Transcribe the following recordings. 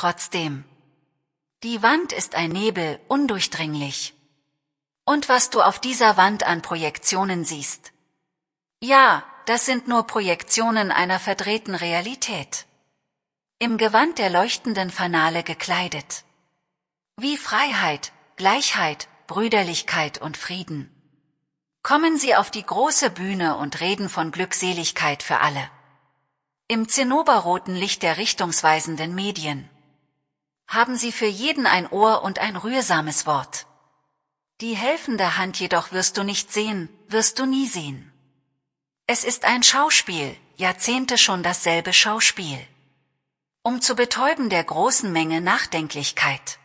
Trotzdem. Die Wand ist ein Nebel, undurchdringlich. Und was du auf dieser Wand an Projektionen siehst. Ja, das sind nur Projektionen einer verdrehten Realität. Im Gewand der leuchtenden Fanale gekleidet. Wie Freiheit, Gleichheit, Brüderlichkeit und Frieden. Kommen Sie auf die große Bühne und reden von Glückseligkeit für alle. Im zinnoberroten Licht der richtungsweisenden Medien haben sie für jeden ein Ohr und ein rührsames Wort. Die helfende Hand jedoch wirst du nicht sehen, wirst du nie sehen. Es ist ein Schauspiel, Jahrzehnte schon dasselbe Schauspiel. Um zu betäuben der großen Menge Nachdenklichkeit.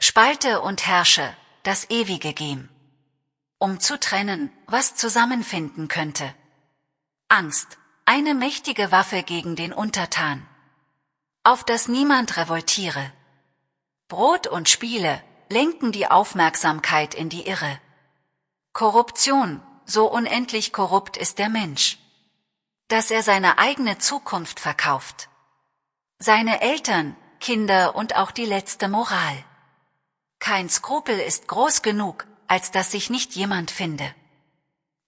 Spalte und herrsche, das ewige Gem. Um zu trennen, was zusammenfinden könnte. Angst, eine mächtige Waffe gegen den Untertan auf das niemand revoltiere. Brot und Spiele lenken die Aufmerksamkeit in die Irre. Korruption, so unendlich korrupt ist der Mensch, dass er seine eigene Zukunft verkauft. Seine Eltern, Kinder und auch die letzte Moral. Kein Skrupel ist groß genug, als dass sich nicht jemand finde.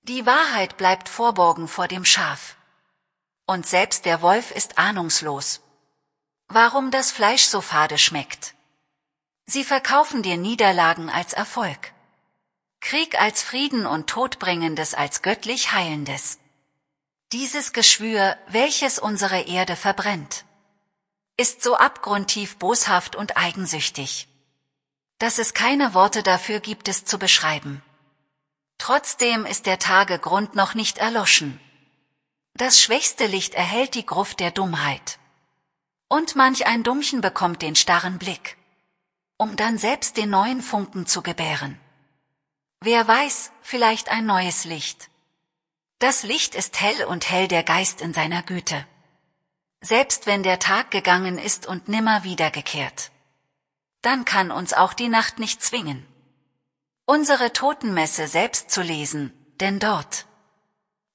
Die Wahrheit bleibt vorborgen vor dem Schaf. Und selbst der Wolf ist ahnungslos, Warum das Fleisch so fade schmeckt. Sie verkaufen dir Niederlagen als Erfolg. Krieg als Frieden und Todbringendes als göttlich Heilendes. Dieses Geschwür, welches unsere Erde verbrennt, ist so abgrundtief boshaft und eigensüchtig, dass es keine Worte dafür gibt es zu beschreiben. Trotzdem ist der Tagegrund noch nicht erloschen. Das schwächste Licht erhält die Gruft der Dummheit. Und manch ein Dummchen bekommt den starren Blick, um dann selbst den neuen Funken zu gebären. Wer weiß, vielleicht ein neues Licht. Das Licht ist hell und hell der Geist in seiner Güte. Selbst wenn der Tag gegangen ist und nimmer wiedergekehrt. Dann kann uns auch die Nacht nicht zwingen. Unsere Totenmesse selbst zu lesen, denn dort.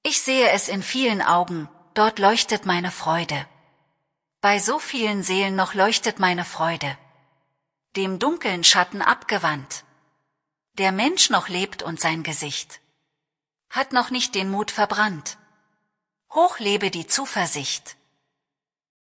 Ich sehe es in vielen Augen, dort leuchtet meine Freude. Bei so vielen Seelen noch leuchtet meine Freude. Dem dunklen Schatten abgewandt. Der Mensch noch lebt und sein Gesicht. Hat noch nicht den Mut verbrannt. Hoch lebe die Zuversicht.